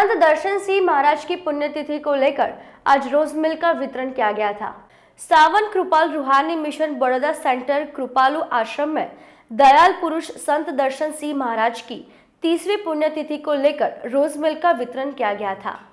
संत दर्शन सिंह महाराज की पुण्यतिथि को लेकर आज रोज मिल का वितरण किया गया था सावन कृपाल रूहानी मिशन बड़ौदा सेंटर कृपालु आश्रम में दयाल पुरुष संत दर्शन सिंह महाराज की तीसरी पुण्यतिथि को लेकर रोज मिल का वितरण किया गया था